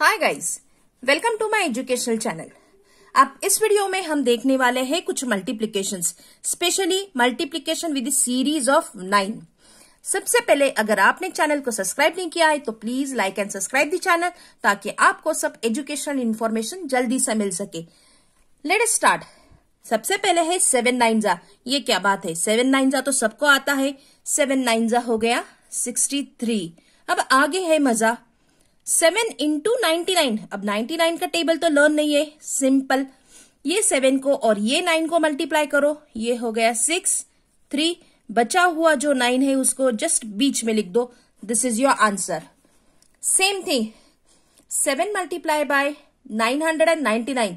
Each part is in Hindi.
hi guys welcome to my educational channel आप इस वीडियो में हम देखने वाले हैं कुछ multiplication specially multiplication with series of nine सबसे पहले अगर आपने चैनल को सब्सक्राइब नहीं किया है तो please like and subscribe the channel ताकि आपको सब एजुकेशनल इन्फॉर्मेशन जल्दी से मिल सके लेट स्टार्ट सबसे पहले है सेवन नाइन जा ये क्या बात है सेवन नाइन जा तो सबको आता है सेवन नाइन जा हो गया सिक्सटी थ्री अब आगे है मजा सेवन इंटू नाइनटी नाइन अब नाइनटी नाइन का टेबल तो लर्न नहीं है सिंपल ये सेवन को और ये नाइन को मल्टीप्लाई करो ये हो गया सिक्स थ्री बचा हुआ जो नाइन है उसको जस्ट बीच में लिख दो this is your answer same thing seven multiply by nine hundred and ninety nine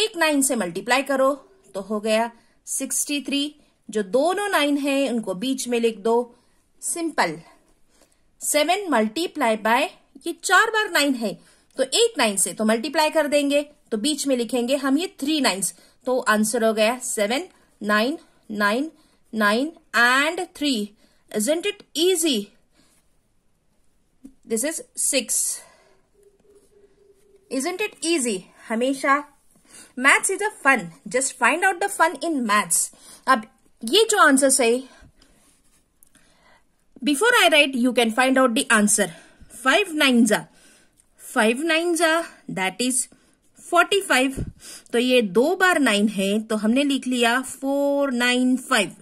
एक नाइन से मल्टीप्लाई करो तो हो गया सिक्सटी थ्री जो दोनों नाइन है उनको बीच में लिख दो सिंपल सेवन मल्टीप्लाई बाय ये चार बार नाइन है तो एट नाइन से तो मल्टीप्लाई कर देंगे तो बीच में लिखेंगे हम ये थ्री नाइन्स तो आंसर हो गया seven nine nine nine and three isn't it easy this is six is n't it easy हमेशा maths is a fun just find out the fun in maths अब ये जो आंसर है before I write you can find out the answer five nine जा फाइव नाइन जा दैट इज फोर्टी फाइव तो ये दो बार नाइन है तो हमने लिख लिया फोर नाइन फाइव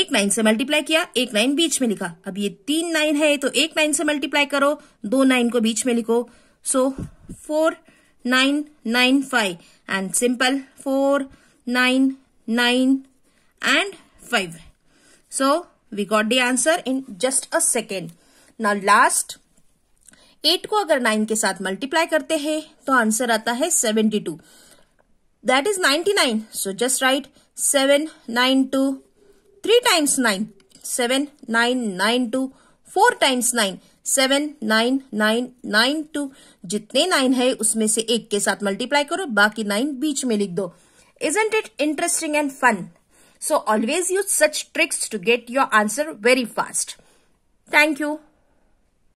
एक नाइन से मल्टीप्लाई किया एक नाइन बीच में लिखा अब ये तीन नाइन है तो एक नाइन से मल्टीप्लाई करो दो नाइन को बीच में लिखो so four nine nine five and simple four nine nine and five so we got the answer in just a second now last eight को अगर नाइन के साथ मल्टीप्लाई करते हैं तो आंसर आता है seventy two that is ninety nine so just write seven nine two three times nine seven nine nine two four times nine seven nine nine nine two जितने नाइन है उसमें से एक के साथ मल्टीप्लाई करो बाकी नाइन बीच में लिख दो isn't it interesting and fun so always use such tricks to get your answer very fast thank you